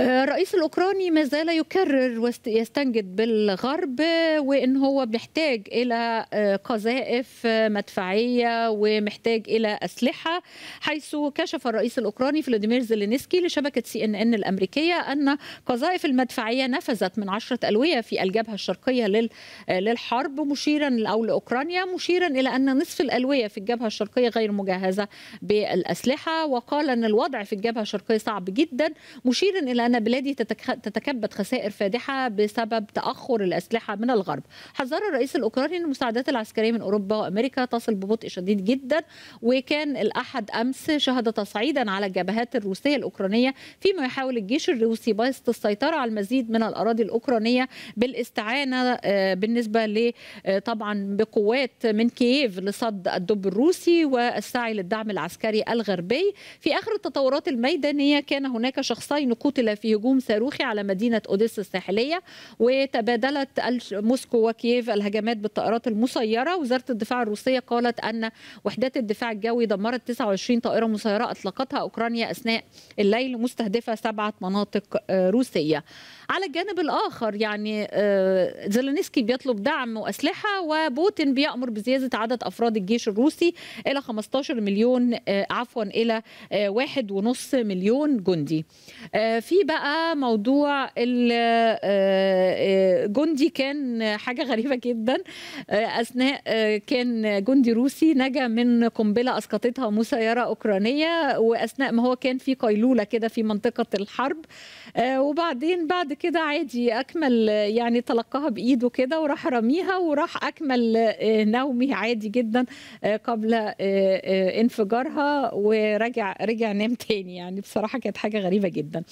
الرئيس الاوكراني ما زال يكرر ويستنجد بالغرب وان هو محتاج الى آه، قذائف آه، مدفعيه ومحتاج الى اسلحه حيث كشف الرئيس الاوكراني فلاديمير زيلينسكي لشبكه سي ان ان الامريكيه ان قذائف المدفعيه نفذت من عشرة الويه في الجبهه الشرقيه آه، للحرب مشيرا او لاوكرانيا مشيرا الى ان نصف الالويه في الجبهه الشرقيه غير مجهزه بالاسلحه وقال ان الوضع في الجبهه الشرقيه صعب جدا مشيرا الى أن بلادي تتكبد خسائر فادحة بسبب تأخر الأسلحة من الغرب حذر الرئيس الأوكراني أن المساعدات العسكرية من أوروبا وأمريكا تصل ببطء شديد جدا وكان الأحد أمس شهد تصعيدا على الجبهات الروسية الأوكرانية فيما يحاول الجيش الروسي باسط السيطرة على المزيد من الأراضي الأوكرانية بالاستعانة آه، بالنسبة ل آه، طبعا بقوات من كييف لصد الدب الروسي والسعي للدعم العسكري الغربي في آخر التطورات الميدانية كان هناك شخصين قتل في هجوم صاروخي على مدينة اوديس الساحلية وتبادلت موسكو وكييف الهجمات بالطائرات المسيرة وزارة الدفاع الروسية قالت أن وحدات الدفاع الجوي دمرت 29 طائرة مسيرة أطلقتها أوكرانيا أثناء الليل مستهدفة سبعة مناطق آه، روسية على الجانب الآخر يعني آه، زيلينسكي بيطلب دعم وأسلحة وبوتين بيأمر بزيادة عدد أفراد الجيش الروسي إلى 15 مليون آه، عفوا إلى واحد ونص مليون جندي في بقى موضوع آه، آه، جندي كان حاجه غريبه جدا آه، اثناء كان جندي روسي نجا من قنبله اسقطتها مسيره اوكرانيه واثناء ما هو كان في قيلوله كده في منطقه الحرب وبعدين بعد كده عادي اكمل يعني تلقاها بايده كده وراح رميها وراح اكمل نومي عادي جدا قبل انفجارها ورجع رجع نام تاني يعني بصراحه كانت حاجه غريبه جدا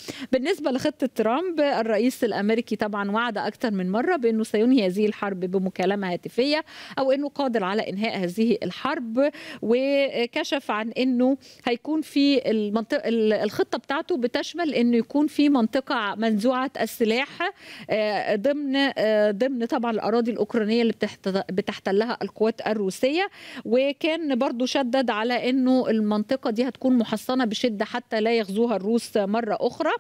بالنسبة لخطة ترامب الرئيس الأمريكي طبعا وعد أكثر من مرة بأنه سينهي هذه الحرب بمكالمة هاتفية أو أنه قادر على إنهاء هذه الحرب وكشف عن أنه هيكون في المنطقة الخطة بتاعته بتشمل أنه يكون في منطقة منزوعة السلاح آه، ضمن آه، ضمن طبعا الأراضي الأوكرانية اللي بتحتلها القوات الروسية وكان برضو شدد على أنه المنطقة دي هتكون محصنة بشدة حتى لا يغزوها الروس مرة أخرى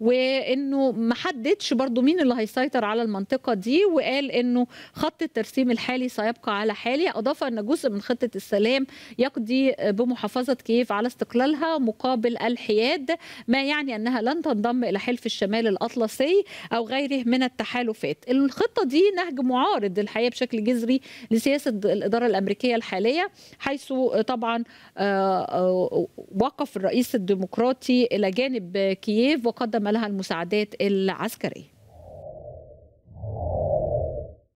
وانه ما حددش برضه مين اللي هيسيطر على المنطقه دي وقال انه خط الترسيم الحالي سيبقى على حاله اضاف ان جزء من خطه السلام يقضي بمحافظه كييف على استقلالها مقابل الحياد ما يعني انها لن تنضم الى حلف الشمال الاطلسي او غيره من التحالفات الخطه دي نهج معارض الحقيقه بشكل جذري لسياسه الاداره الامريكيه الحاليه حيث طبعا آه، آه، وقف الرئيس الديمقراطي الى جانب كييف وقدم تقدم لها المساعدات العسكريه